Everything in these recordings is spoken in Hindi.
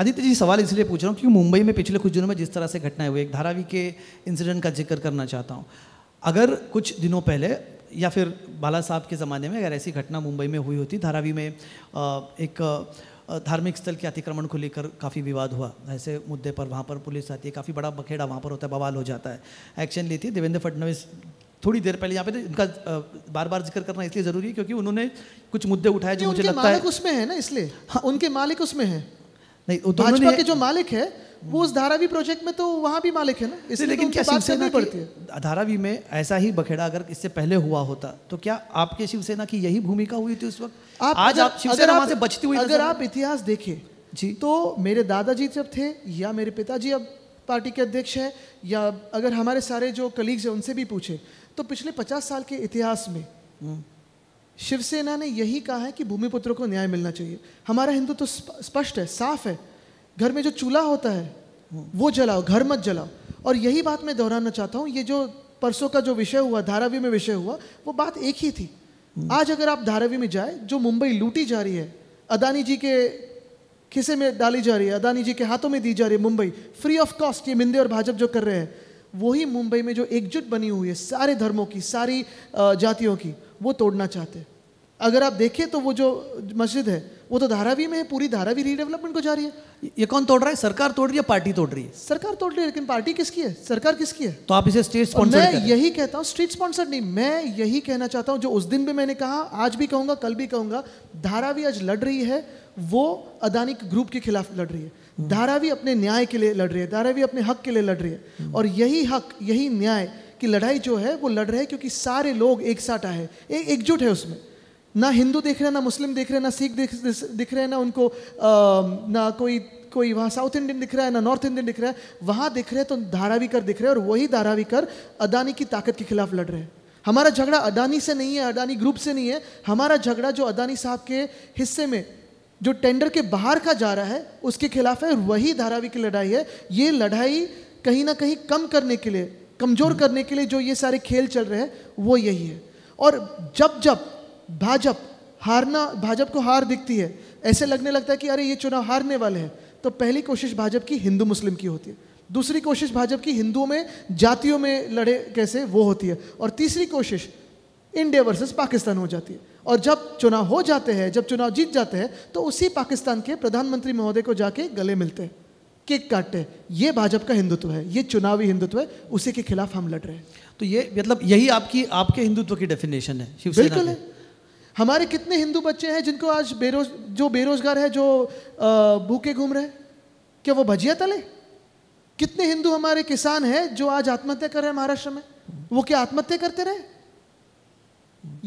आदित्य जी सवाल इसलिए पूछ रहा हूँ क्योंकि मुंबई में पिछले कुछ दिनों में जिस तरह से घटनाएं हुई एक धारावी के इंसिडेंट का जिक्र करना चाहता हूँ अगर कुछ दिनों पहले या फिर बाला साहब के ज़माने में अगर ऐसी घटना मुंबई में हुई होती धारावी में एक धार्मिक स्थल के अतिक्रमण को लेकर काफ़ी विवाद हुआ ऐसे मुद्दे पर वहाँ पर पुलिस आती है काफ़ी बड़ा बखेड़ा वहाँ पर होता है बवाल हो जाता है एक्शन लेती है देवेंद्र फडणवीस थोड़ी देर पहले यहाँ पे उनका तो बार बार जिक्र करना इसलिए जरूरी है क्योंकि उन्होंने कुछ मुद्दे उठाए जो मुझे लगता है उसमें है ना इसलिए हाँ उनके मालिक उसमें है नहीं तो भाजपा के जो मालिक है वो उस धारावी प्रोजेक्ट में तो वहाँ भी मालिक है ना इसलिए तो लेकिन तो क्या शिवसेना पड़ती है धारावी में ऐसा ही बखेड़ा अगर इससे पहले हुआ होता तो क्या आपके शिवसेना की यही भूमिका हुई थी उस वक्त आप आज आप शिवसेना वहाँ से बचती हुई अगर आप इतिहास देखें जी तो मेरे दादाजी जब थे या मेरे पिताजी अब पार्टी के अध्यक्ष हैं या अगर हमारे सारे जो कलीग्स हैं उनसे भी पूछे तो पिछले पचास साल के इतिहास में हम्म। शिवसेना ने यही कहा है कि भूमिपुत्र को न्याय मिलना चाहिए हमारा हिंदू तो स्पष्ट है साफ है घर में जो चूल्हा होता है वो जलाओ घर मत जलाओ और यही बात मैं दोहराना चाहता हूँ ये जो परसों का जो विषय हुआ धारावी में विषय हुआ वो बात एक ही थी आज अगर आप धारावी में जाए जो मुंबई लूटी जा रही है अदानी जी के खिसे में डाली जा रही है अदानी जी के हाथों में दी जा रही है मुंबई फ्री ऑफ कॉस्ट ये मिंदे और भाजपा जो कर रहे हैं वही मुंबई में जो एकजुट बनी हुई है सारे धर्मों की सारी जातियों की वो तोड़ना चाहते हैं अगर आप देखें तो वो जो मस्जिद है वो तो धारावी में है पूरी धारावी रीडेवलपमेंट को जा रही है ये कौन तोड़ रहा है सरकार तोड़ रही है पार्टी तोड़ रही है सरकार तोड़ रही है लेकिन पार्टी किसकी है सरकार किसकी है तो आप इसे स्टेट स्पॉन्सर मैं यही कहता हूँ स्टेट स्पॉन्सर नहीं मैं यही कहना चाहता हूँ जो उस दिन भी मैंने कहा आज भी कहूंगा कल भी कहूंगा धारावी आज लड़ रही है वो अदानी ग्रुप के खिलाफ लड़ रही है हम्म। धारावी अपने न्याय के लिए लड़ रही है धारावी अपने हक के लिए लड़ रही है हम्म। और यही हक यही न्याय की लड़ाई जो है वो लड़ रहे हैं क्योंकि सारे लोग एक साथ आए एकजुट है उसमें ना हिंदू देख रहे हैं ना मुस्लिम देख रहे हैं ना सिख देख दिख रहे हैं ना उनको आ, ना कोई कोई वहाँ साउथ इंडियन दिख रहा है ना नॉर्थ इंडियन दिख रहा है वहाँ दिख रहे हैं तो धारावीकर दिख रहे हैं और वही धारावीकर अदानी की ताकत के खिलाफ लड़ रहे हैं हमारा झगड़ा अदानी से नहीं है अदानी ग्रुप से नहीं है हमारा झगड़ा जो अदानी साहब के हिस्से में जो टेंडर के बाहर का जा रहा है उसके खिलाफ है वही धारावी की लड़ाई है ये लड़ाई कहीं ना कहीं कम करने के लिए कमज़ोर करने के लिए जो ये सारे खेल चल रहे हैं वो यही है और जब जब भाजपा हारना भाजपा को हार दिखती है ऐसे लगने लगता है कि अरे ये चुनाव हारने वाले हैं तो पहली कोशिश भाजपा की हिंदू मुस्लिम की होती है दूसरी कोशिश भाजपा की हिंदुओं में जातियों में लड़े कैसे वो होती है और तीसरी कोशिश इंडिया वर्सेस पाकिस्तान हो जाती है और जब चुनाव हो जाते हैं जब चुनाव जीत जाते हैं तो उसी पाकिस्तान के प्रधानमंत्री महोदय को जाके गले मिलते हैं किक काटते हैं ये भाजपा का हिंदुत्व है ये चुनावी हिंदुत्व है उसी के खिलाफ हम लड़ रहे हैं तो ये मतलब यही आपकी आपके हिंदुत्व की डेफिनेशन है बिल्कुल है हमारे कितने हिंदू बच्चे हैं जिनको आज बेरोज जो बेरोजगार है जो भूखे घूम रहे क्या वो भजिया तले कितने हिंदू हमारे किसान हैं जो आज आत्महत्या कर रहे हैं महाराष्ट्र में वो क्या आत्महत्या करते रहे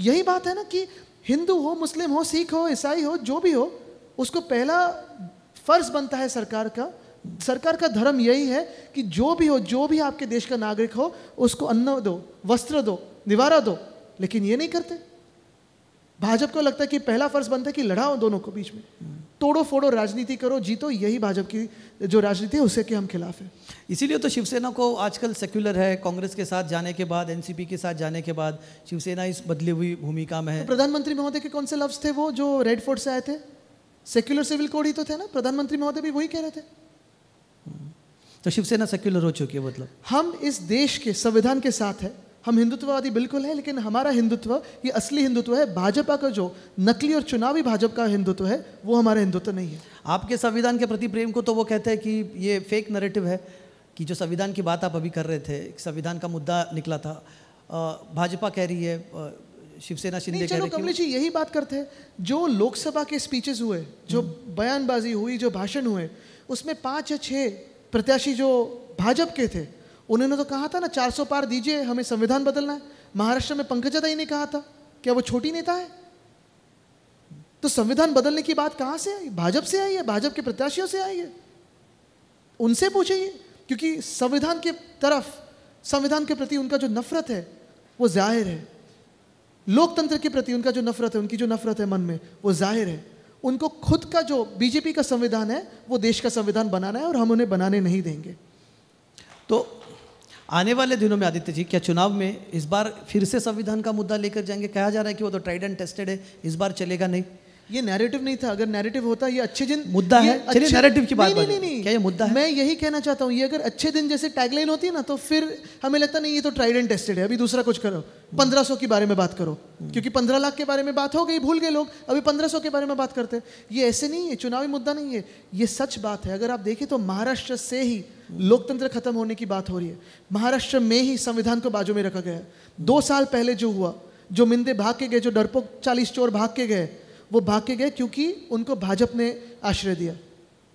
यही बात है ना कि हिंदू हो मुस्लिम हो सिख हो ईसाई हो जो भी हो उसको पहला फर्ज बनता है सरकार का सरकार का धर्म यही है कि जो भी हो जो भी आपके देश का नागरिक हो उसको अन्न दो वस्त्र दो निवारा दो लेकिन ये नहीं करते भाजपा को लगता है कि पहला फर्ज बनता है कि लड़ाओ दोनों को बीच में तोड़ो फोड़ो राजनीति करो जीतो यही भाजपा की जो राजनीति है उसे के हम खिलाफ है इसीलिए तो शिवसेना को आजकल सेक्युलर है कांग्रेस के साथ जाने के बाद एनसीपी के साथ जाने के बाद शिवसेना इस बदली हुई भूमिका में है तो प्रधानमंत्री महोदय के कौन से लफ्ज थे वो जो रेड फोर्ट से आए थे सेक्युलर सिविल कोड ही तो थे ना प्रधानमंत्री महोदय भी वही कह रहे थे तो शिवसेना सेक्युलर हो चुकी है मतलब हम इस देश के संविधान के साथ है हम हिंदुत्ववादी बिल्कुल है लेकिन हमारा हिंदुत्व ये असली हिंदुत्व है भाजपा का जो नकली और चुनावी भाजपा का हिंदुत्व है वो हमारा हिंदुत्व नहीं है आपके संविधान के प्रति प्रेम को तो वो कहते हैं कि ये फेक नरेटिव है कि जो संविधान की बात आप अभी कर रहे थे संविधान का मुद्दा निकला था भाजपा कह रही है शिवसेना शिंदे चलो कमलेश जी यही बात करते हैं जो लोकसभा के स्पीचेस हुए जो हम्म। बयानबाजी हुई जो भाषण हुए उसमें पांच या छह प्रत्याशी जो भाजपा के थे उन्होंने तो कहा था ना 400 पार दीजिए हमें संविधान बदलना है महाराष्ट्र में पंकजा दाई ने कहा था क्या वो छोटी नेता है तो संविधान बदलने की बात कहां से आई भाजपा से आई है भाजपा के प्रत्याशियों से आई है उनसे पूछिए क्योंकि संविधान के तरफ संविधान के प्रति उनका जो नफरत है वो जाहिर है लोकतंत्र के प्रति उनका जो नफरत है उनकी जो नफरत है मन में वो जाहिर है उनको खुद का जो बीजेपी का संविधान है वो देश का संविधान बनाना है और हम उन्हें बनाने नहीं देंगे तो आने वाले दिनों में आदित्य जी क्या चुनाव में इस बार फिर से संविधान का मुद्दा लेकर जाएंगे कहा जा रहा है कि वो तो ट्राइड एंड टेस्टेड है इस बार चलेगा नहीं ये नैरेटिव नहीं था अगर नैरेटिव होता ये अच्छे दिन मुद्दा है चलिए नैरेटिव की बात नहीं, नहीं, नहीं, क्या ये मुद्दा है मैं यही कहना चाहता हूँ ये अगर अच्छे दिन जैसे टैगलाइन होती है ना तो फिर हमें लगता नहीं ये तो ट्राइड एंड टेस्टेड है अभी दूसरा कुछ करो पंद्रह सौ के बारे में बात करो क्योंकि पंद्रह लाख के बारे में बात हो गई भूल गए लोग अभी पंद्रह के बारे में बात करते हैं ये ऐसे नहीं है चुनावी मुद्दा नहीं है ये सच बात है अगर आप देखें तो महाराष्ट्र से ही लोकतंत्र खत्म होने की बात हो रही है महाराष्ट्र में ही संविधान को बाजू में रखा गया है दो साल पहले जो हुआ जो मिंदे भाग के गए जो डरपोक चालीस चोर भाग के गए वो भाग के गए क्योंकि उनको भाजपा ने आश्रय दिया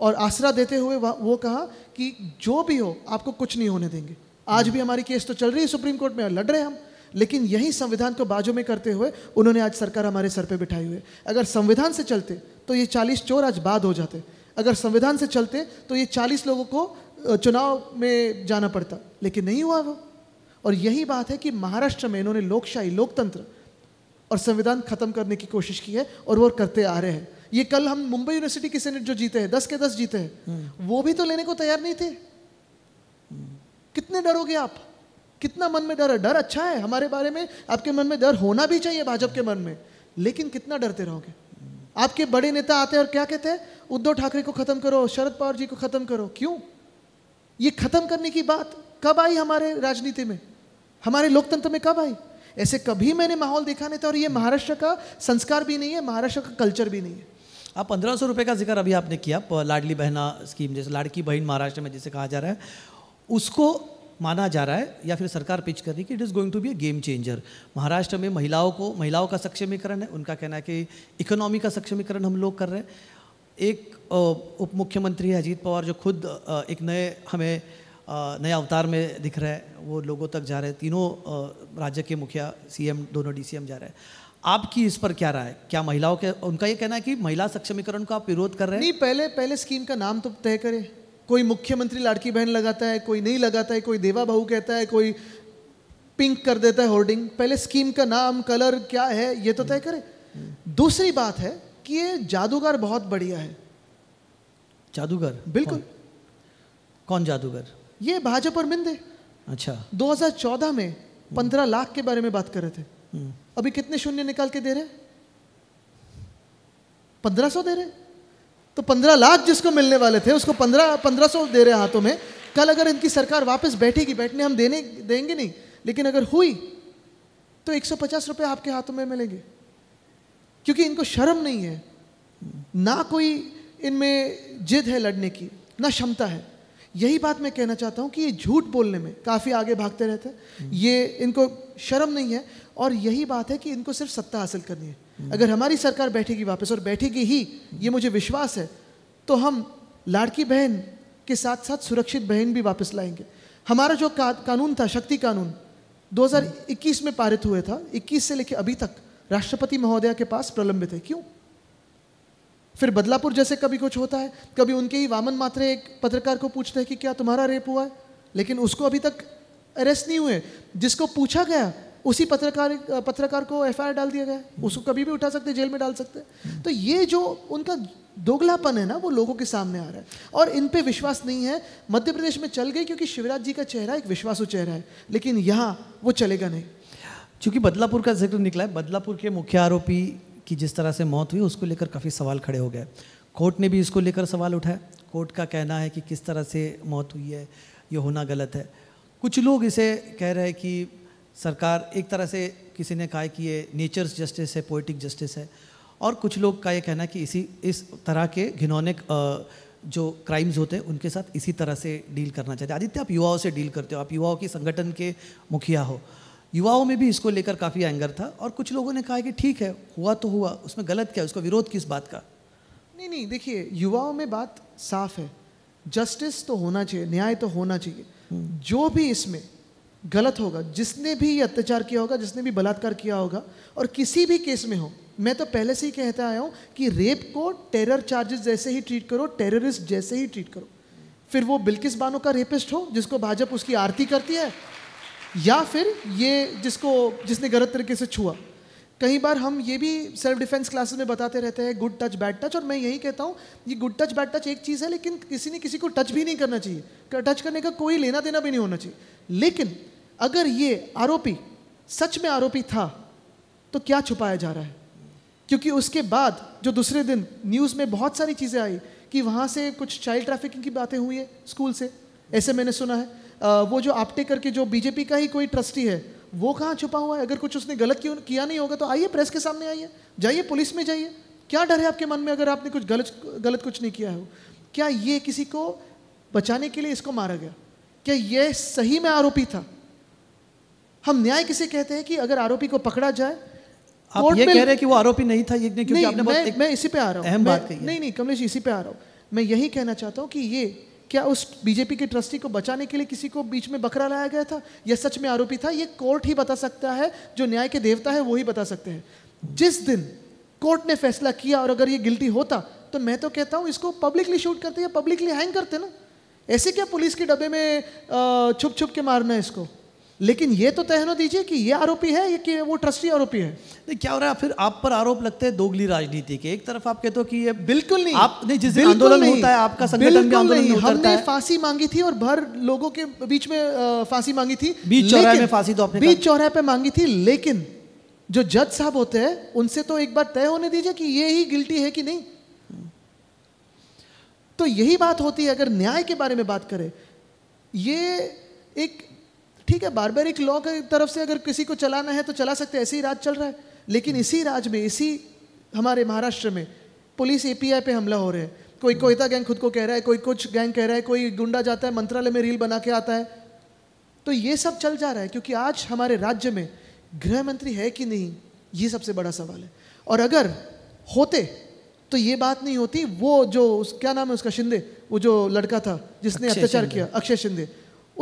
और आसरा देते हुए वो कहा कि जो भी हो आपको कुछ नहीं होने देंगे आज भी हमारी केस तो चल रही है सुप्रीम कोर्ट में लड़ रहे हैं हम लेकिन यही संविधान को बाजू में करते हुए उन्होंने आज सरकार हमारे सर पे बिठाई हुई है अगर संविधान से चलते तो ये चालीस चोर आज बाद हो जाते अगर संविधान से चलते तो ये चालीस लोगों को चुनाव में जाना पड़ता लेकिन नहीं हुआ वो और यही बात है कि महाराष्ट्र में इन्होंने लोकशाही लोकतंत्र और संविधान खत्म करने की कोशिश की है और वो करते आ रहे हैं ये कल हम मुंबई यूनिवर्सिटी की सेनेट जो जीते हैं दस के दस जीते हैं हम्म। वो भी तो लेने को तैयार नहीं थे कितने डरोगे आप कितना मन में डर है डर अच्छा है हमारे बारे में आपके मन में डर होना भी चाहिए भाजपा के मन में लेकिन कितना डरते रहोगे आपके बड़े नेता आते हैं और क्या कहते हैं उद्धव ठाकरे को खत्म करो शरद पवार जी को खत्म करो क्यों ये खत्म करने की बात कब आई हमारे राजनीति में हमारे लोकतंत्र में कब आई ऐसे कभी मैंने माहौल देखा नहीं था और ये महाराष्ट्र का संस्कार भी नहीं है महाराष्ट्र का कल्चर भी नहीं है आप पंद्रह सौ रुपये का जिक्र अभी आपने किया लाडली बहना स्कीम जैसे लाड़की बहन महाराष्ट्र में जिसे कहा जा रहा है उसको माना जा रहा है या फिर सरकार पिच कर रही है कि it is going to be a game changer Maharashtra में महिलाओं को महिलाओं का सक्षमीकरण है उनका कहना है कि इकोनॉमी का सक्षमीकरण हम लोग कर रहे हैं एक उप मुख्यमंत्री है अजीत पवार जो खुद एक नए हमें नया अवतार में दिख रहे हैं वो लोगों तक जा रहे हैं तीनों राज्य के मुखिया सीएम दोनों डीसीएम जा रहे हैं आपकी इस पर क्या राय है क्या महिलाओं के उनका ये कहना है कि महिला सक्षमीकरण का आप विरोध कर रहे हैं नहीं पहले पहले स्कीम का नाम तो तय करें कोई मुख्यमंत्री लड़की बहन लगाता है कोई नहीं लगाता है कोई देवा बहू कहता है कोई पिंक कर देता है होर्डिंग पहले स्कीम का नाम कलर क्या है ये तो तय करें दूसरी बात है कि ये जादूगर बहुत बढ़िया है जादूगर बिल्कुल कौन, कौन जादूगर ये भाजपा और मिंदे अच्छा 2014 में 15 लाख के बारे में बात कर रहे थे हम्म। अभी कितने शून्य निकाल के दे रहे पंद्रह सौ दे रहे तो पंद्रह लाख जिसको मिलने वाले थे उसको पंद्रह पंद्रह सौ दे रहे हाथों में कल अगर इनकी सरकार वापस बैठेगी बैठने हम देने देंगे नहीं लेकिन अगर हुई तो पचास रुपये आपके हाथों में मिलेंगे क्योंकि इनको शर्म नहीं है ना कोई इनमें जिद है लड़ने की ना क्षमता है यही बात मैं कहना चाहता हूँ कि ये झूठ बोलने में काफ़ी आगे भागते रहते हैं हम्म। ये इनको शर्म नहीं है और यही बात है कि इनको सिर्फ सत्ता हासिल करनी है हम्म। अगर हमारी सरकार बैठेगी वापस और बैठेगी ही ये मुझे विश्वास है तो हम लाड़की बहन के साथ साथ सुरक्षित बहन भी वापस लाएंगे हमारा जो का, कानून था शक्ति कानून 2021 में पारित हुए था 21 से लेकर अभी तक राष्ट्रपति महोदया के पास प्रलंबित है क्यों फिर बदलापुर जैसे कभी कुछ होता है कभी उनके ही वामन मात्रे एक पत्रकार को पूछते हैं कि क्या तुम्हारा रेप हुआ है लेकिन उसको अभी तक अरेस्ट नहीं हुए जिसको पूछा गया उसी पत्रकार पत्रकार को एफ डाल दिया गया उसको कभी भी उठा सकते जेल में डाल सकते तो ये जो उनका दोगलापन है ना वो लोगों के सामने आ रहा है और इन पे विश्वास नहीं है मध्य प्रदेश में चल गई क्योंकि शिवराज जी का चेहरा एक विश्वासु चेहरा है लेकिन यहाँ वो चलेगा नहीं क्योंकि बदलापुर का जिक्र निकला है बदलापुर के मुख्य आरोपी कि जिस तरह से मौत हुई उसको लेकर काफ़ी सवाल खड़े हो गए कोर्ट ने भी इसको लेकर सवाल उठाया कोर्ट का कहना है कि किस तरह से मौत हुई है ये होना गलत है कुछ लोग इसे कह रहे हैं कि सरकार एक तरह से किसी ने कहा कि ये नेचर्स जस्टिस है पोइटिक जस्टिस है और कुछ लोग का ये कहना है कि इसी इस तरह के घिनौने जो क्राइम्स होते हैं उनके साथ इसी तरह से डील करना चाहिए आदित्य आप युवाओं से डील करते हो आप युवाओं के संगठन के मुखिया हो युवाओं में भी इसको लेकर काफ़ी एंगर था और कुछ लोगों ने कहा कि ठीक है हुआ तो हुआ उसमें गलत क्या है उसका विरोध किस बात का नहीं नहीं देखिए युवाओं में बात साफ है जस्टिस तो होना चाहिए न्याय तो होना चाहिए हम्म। जो भी इसमें गलत होगा जिसने भी अत्याचार किया होगा जिसने भी बलात्कार किया होगा और किसी भी केस में हो मैं तो पहले से ही कहता आया हूँ कि रेप को टेरर चार्जेस जैसे ही ट्रीट करो टेररिस्ट जैसे ही ट्रीट करो फिर वो बिल्किस बानो का रेपिस्ट हो जिसको भाजपा उसकी आरती करती है या फिर ये जिसको जिसने गलत तरीके से छुआ कई बार हम ये भी सेल्फ डिफेंस क्लासेस में बताते रहते हैं गुड टच बैड टच और मैं यही कहता हूँ ये गुड टच बैड टच एक चीज़ है लेकिन किसी ने किसी को टच भी नहीं करना चाहिए टच करने का कोई लेना देना भी नहीं होना चाहिए लेकिन अगर ये आरोपी सच में आरोपी था तो क्या छुपाया जा रहा है क्योंकि उसके बाद जो दूसरे दिन न्यूज़ में बहुत सारी चीज़ें आई कि वहाँ से कुछ चाइल्ड ट्रैफिकिंग की बातें हुई है स्कूल से ऐसे मैंने सुना है वो जो आपटे करके जो बीजेपी का ही कोई ट्रस्टी है वो कहाँ छुपा हुआ है अगर कुछ उसने गलत किया नहीं होगा तो आइए प्रेस के सामने आइए जाइए पुलिस में जाइए क्या डर है आपके मन में अगर आपने कुछ गलत गलत कुछ नहीं किया हो क्या ये किसी को बचाने के लिए इसको मारा गया क्या ये सही में आरोपी था हम न्याय किसे कहते हैं कि अगर आरोपी को पकड़ा जाए आप ये कह रहे हैं कि वो आरोपी नहीं था क्योंकि नहीं, आपने मैं, एक मैं इसी पे आ रहा हूँ बात कही नहीं नहीं कमलेश इसी पे आ रहा हूँ मैं यही कहना चाहता हूँ कि ये क्या उस बीजेपी के ट्रस्टी को बचाने के लिए किसी को बीच में बकरा लाया गया था यह सच में आरोपी था यह कोर्ट ही बता सकता है जो न्याय के देवता है वो ही बता सकते हैं जिस दिन कोर्ट ने फैसला किया और अगर ये गिल्टी होता तो मैं तो कहता हूं इसको पब्लिकली शूट करते या पब्लिकली हैंग करते ना ऐसे क्या पुलिस के डब्बे में छुप छुप के मारना है इसको लेकिन ये तो तय दीजिए कि ये आरोपी है कि वो ट्रस्टी आरोपी है नहीं क्या हो रहा है फिर आप पर आरोप लगते हैं दोगली राजनीति के एक तरफ आप कहते हो कि ये बिल्कुल नहीं आप नहीं जिस आंदोलन होता है आपका संगठन के आंदोलन नहीं, हमने फांसी मांगी थी और भर लोगों के बीच में फांसी मांगी थी बीच चौराहे में फांसी तो आपने बीच चौराहे पे मांगी थी लेकिन जो जज साहब होते हैं उनसे तो एक बार तय होने दीजिए कि ये ही गिल्टी है कि नहीं तो यही बात होती है अगर न्याय के बारे में बात करें ये एक ठीक है बारबेरिक लॉ की तरफ से अगर किसी को चलाना है तो चला सकते ऐसे ही राज चल रहा है लेकिन इसी राज में इसी हमारे महाराष्ट्र में पुलिस एपीआई पे हमला हो रहे हैं कोई कोयता गैंग खुद को कह रहा है कोई कुछ गैंग कह रहा है कोई गुंडा जाता है मंत्रालय में रील बना के आता है तो ये सब चल जा रहा है क्योंकि आज हमारे राज्य में गृह मंत्री है कि नहीं ये सबसे बड़ा सवाल है और अगर होते तो ये बात नहीं होती वो जो उस क्या नाम है उसका शिंदे वो जो लड़का था जिसने अत्याचार किया अक्षय शिंदे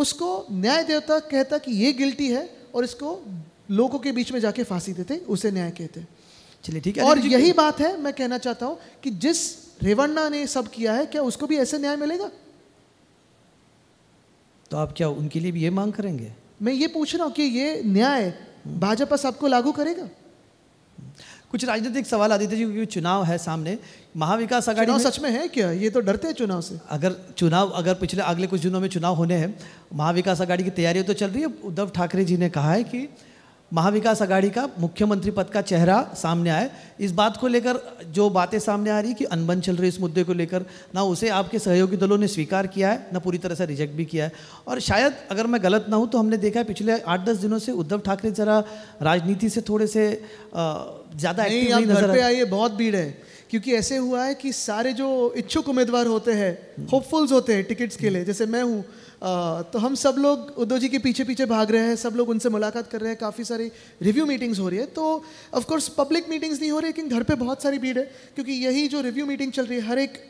उसको न्याय देवता कहता कि ये गिल्टी है और इसको लोगों के बीच में जाके फांसी देते उसे न्याय कहते चलिए ठीक है और यही बात है मैं कहना चाहता हूं कि जिस रेवन्ना ने सब किया है क्या उसको भी ऐसे न्याय मिलेगा तो आप क्या उनके लिए भी ये मांग करेंगे मैं ये पूछ रहा हूं कि ये न्याय भाजपा सबको लागू करेगा कुछ राजनीतिक सवाल आदित्य जी क्योंकि चुनाव है सामने महाविकास आघाड़ी में सच में है क्या ये तो डरते हैं चुनाव से अगर चुनाव अगर पिछले अगले कुछ दिनों में चुनाव होने हैं महाविकास आघाड़ी की तैयारियां तो चल रही है उद्धव ठाकरे जी ने कहा है कि महाविकास आघाड़ी का मुख्यमंत्री पद का चेहरा सामने आए इस बात को लेकर जो बातें सामने आ रही कि अनबन चल रही इस मुद्दे को लेकर ना उसे आपके सहयोगी दलों ने स्वीकार किया है ना पूरी तरह से रिजेक्ट भी किया है और शायद अगर मैं गलत ना हूँ तो हमने देखा है पिछले आठ दस दिनों से उद्धव ठाकरे ज़रा राजनीति से थोड़े से ज़्यादा एक्टिव नहीं नजर आइए बहुत भीड़ है क्योंकि ऐसे हुआ है कि सारे जो इच्छुक उम्मीदवार होते हैं होपफुल्स होते हैं टिकट्स के लिए जैसे मैं हूँ तो हम सब लोग उद्धव जी के पीछे पीछे भाग रहे हैं सब लोग उनसे मुलाकात कर रहे हैं काफ़ी सारी रिव्यू मीटिंग्स हो रही है तो ऑफकोर्स पब्लिक मीटिंग्स नहीं हो रही लेकिन घर पर बहुत सारी भीड़ है क्योंकि यही जो रिव्यू मीटिंग चल रही है हर एक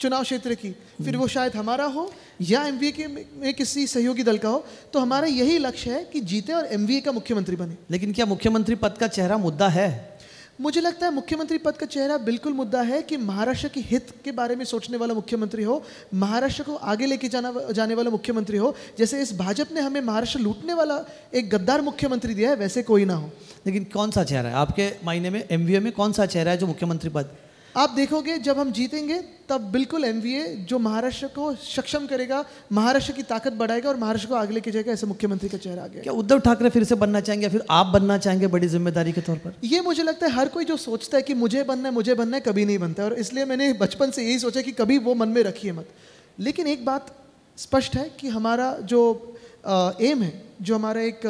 चुनाव क्षेत्र की फिर वो शायद हमारा हो या एम के में किसी सहयोगी दल का हो तो हमारा यही लक्ष्य है कि जीते और एम का मुख्यमंत्री बने लेकिन क्या मुख्यमंत्री पद का चेहरा मुद्दा है मुझे लगता है मुख्यमंत्री पद का चेहरा बिल्कुल मुद्दा है कि महाराष्ट्र के हित के बारे में सोचने वाला मुख्यमंत्री हो महाराष्ट्र को आगे लेके जाना जाने वाला मुख्यमंत्री हो जैसे इस भाजपा ने हमें महाराष्ट्र लूटने वाला एक गद्दार मुख्यमंत्री दिया है वैसे कोई ना हो लेकिन कौन सा चेहरा है आपके मायने में एम में कौन सा चेहरा है जो मुख्यमंत्री पद आप देखोगे जब हम जीतेंगे तब बिल्कुल एम जो महाराष्ट्र को सक्षम करेगा महाराष्ट्र की ताकत बढ़ाएगा और महाराष्ट्र को आगे लेके जाएगा ऐसे मुख्यमंत्री का चेहरा आ गया क्या उद्धव ठाकरे फिर से बनना चाहेंगे या फिर आप बनना चाहेंगे बड़ी जिम्मेदारी के तौर पर ये मुझे लगता है हर कोई जो सोचता है कि मुझे बनना है मुझे बनना है कभी नहीं बनता और इसलिए मैंने बचपन से यही सोचा कि कभी वो मन में रखिए मत लेकिन एक बात स्पष्ट है कि हमारा जो एम है जो हमारा एक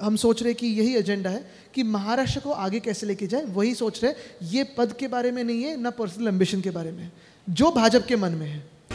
हम सोच रहे कि यही एजेंडा है कि महाराष्ट्र को आगे कैसे लेके जाए वही सोच रहे ये पद के बारे में नहीं है ना पर्सनल एम्बिशन के बारे में जो भाजपा के मन में है